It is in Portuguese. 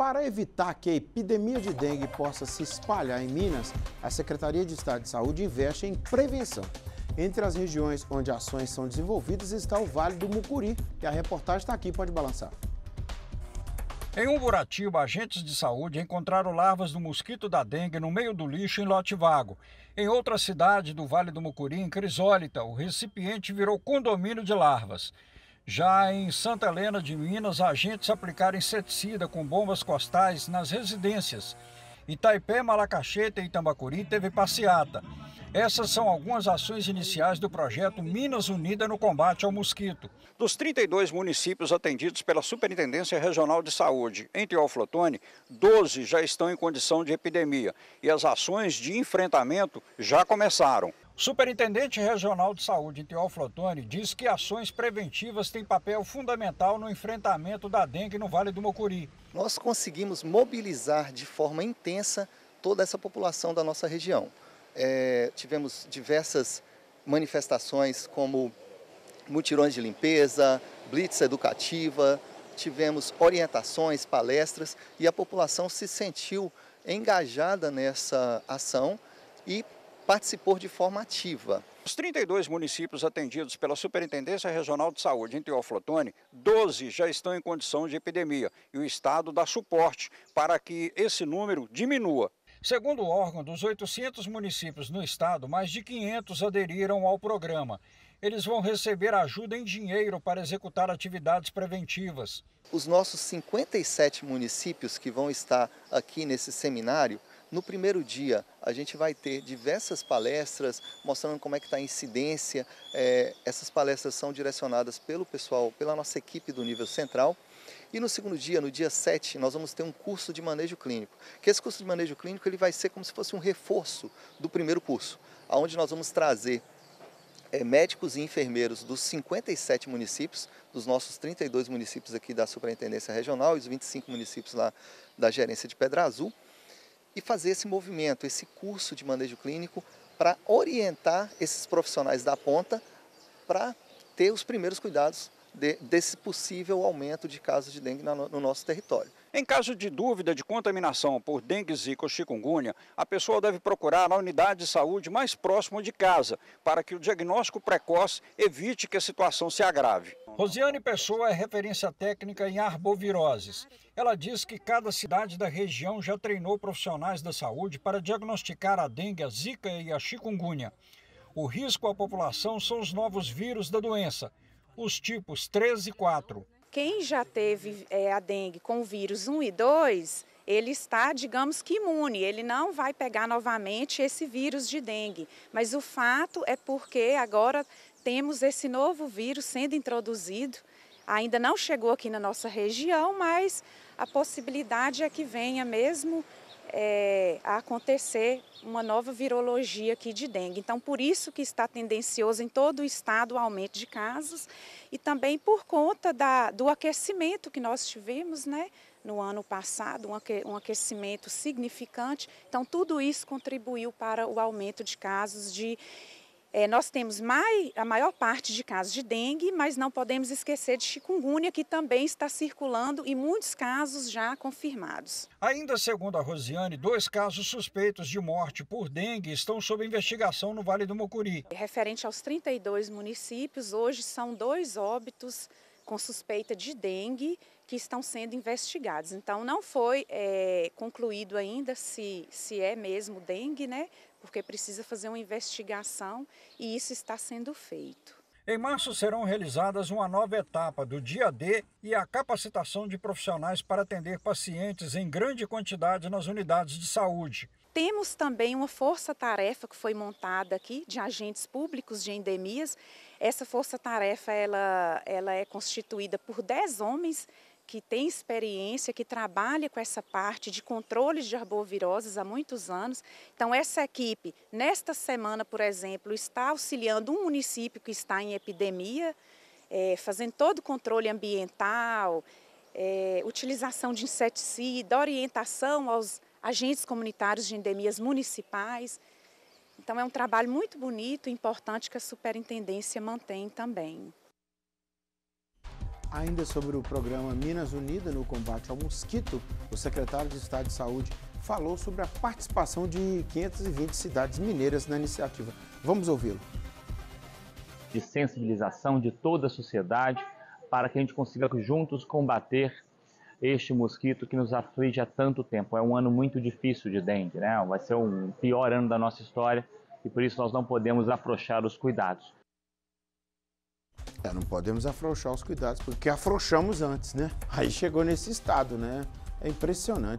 Para evitar que a epidemia de dengue possa se espalhar em Minas, a Secretaria de Estado de Saúde investe em prevenção. Entre as regiões onde ações são desenvolvidas está o Vale do Mucuri, que a reportagem está aqui, pode balançar. Em Umburatiba, agentes de saúde encontraram larvas do mosquito da dengue no meio do lixo em lote vago. Em outra cidade do Vale do Mucuri, em Crisólita, o recipiente virou condomínio de larvas. Já em Santa Helena de Minas, agentes aplicaram inseticida com bombas costais nas residências. Itaipé, Malacacheta e Itambacuri teve passeata. Essas são algumas ações iniciais do projeto Minas Unida no combate ao mosquito. Dos 32 municípios atendidos pela Superintendência Regional de Saúde entre Teoflotone, 12 já estão em condição de epidemia e as ações de enfrentamento já começaram. Superintendente Regional de Saúde, Teófilo Otoni, diz que ações preventivas têm papel fundamental no enfrentamento da dengue no Vale do Mocuri. Nós conseguimos mobilizar de forma intensa toda essa população da nossa região. É, tivemos diversas manifestações como mutirões de limpeza, blitz educativa, tivemos orientações, palestras e a população se sentiu engajada nessa ação e participou de forma ativa. Os 32 municípios atendidos pela Superintendência Regional de Saúde em Teoflotone, 12 já estão em condição de epidemia e o Estado dá suporte para que esse número diminua. Segundo o órgão, dos 800 municípios no estado, mais de 500 aderiram ao programa. Eles vão receber ajuda em dinheiro para executar atividades preventivas. Os nossos 57 municípios que vão estar aqui nesse seminário no primeiro dia, a gente vai ter diversas palestras mostrando como é que está a incidência. É, essas palestras são direcionadas pelo pessoal, pela nossa equipe do nível central. E no segundo dia, no dia 7, nós vamos ter um curso de manejo clínico. Que esse curso de manejo clínico ele vai ser como se fosse um reforço do primeiro curso, aonde nós vamos trazer é, médicos e enfermeiros dos 57 municípios, dos nossos 32 municípios aqui da Superintendência Regional e os 25 municípios lá da Gerência de Pedra Azul, e fazer esse movimento, esse curso de manejo clínico para orientar esses profissionais da ponta para ter os primeiros cuidados de, desse possível aumento de casos de dengue no, no nosso território. Em caso de dúvida de contaminação por dengue, zika ou chikungunya, a pessoa deve procurar a unidade de saúde mais próxima de casa, para que o diagnóstico precoce evite que a situação se agrave. Rosiane Pessoa é referência técnica em arboviroses. Ela diz que cada cidade da região já treinou profissionais da saúde para diagnosticar a dengue, a zika e a chikungunya. O risco à população são os novos vírus da doença, os tipos 3 e 4. Quem já teve é, a dengue com o vírus 1 e 2, ele está, digamos que imune, ele não vai pegar novamente esse vírus de dengue. Mas o fato é porque agora temos esse novo vírus sendo introduzido. Ainda não chegou aqui na nossa região, mas a possibilidade é que venha mesmo é, a acontecer uma nova virologia aqui de dengue. Então, por isso que está tendencioso em todo o estado o aumento de casos e também por conta da, do aquecimento que nós tivemos né, no ano passado, um aquecimento significante. Então, tudo isso contribuiu para o aumento de casos de é, nós temos mai, a maior parte de casos de dengue, mas não podemos esquecer de chikungunya, que também está circulando e muitos casos já confirmados. Ainda segundo a Rosiane, dois casos suspeitos de morte por dengue estão sob investigação no Vale do Mucuri. É, referente aos 32 municípios, hoje são dois óbitos com suspeita de dengue que estão sendo investigados. Então, não foi é, concluído ainda se, se é mesmo dengue, né? porque precisa fazer uma investigação e isso está sendo feito. Em março serão realizadas uma nova etapa do dia D e a capacitação de profissionais para atender pacientes em grande quantidade nas unidades de saúde. Temos também uma força-tarefa que foi montada aqui de agentes públicos de endemias. Essa força-tarefa ela, ela é constituída por 10 homens que tem experiência, que trabalha com essa parte de controles de arboviroses há muitos anos. Então, essa equipe, nesta semana, por exemplo, está auxiliando um município que está em epidemia, é, fazendo todo o controle ambiental, é, utilização de inseticida, orientação aos agentes comunitários de endemias municipais. Então, é um trabalho muito bonito e importante que a superintendência mantém também. Ainda sobre o programa Minas Unidas no combate ao mosquito, o secretário de Estado de Saúde falou sobre a participação de 520 cidades mineiras na iniciativa. Vamos ouvi-lo. De sensibilização de toda a sociedade para que a gente consiga juntos combater este mosquito que nos aflige há tanto tempo. É um ano muito difícil de dengue, né? Vai ser o um pior ano da nossa história e por isso nós não podemos afrouxar os cuidados. É, não podemos afrouxar os cuidados, porque afrouxamos antes, né? Aí chegou nesse estado, né? É impressionante.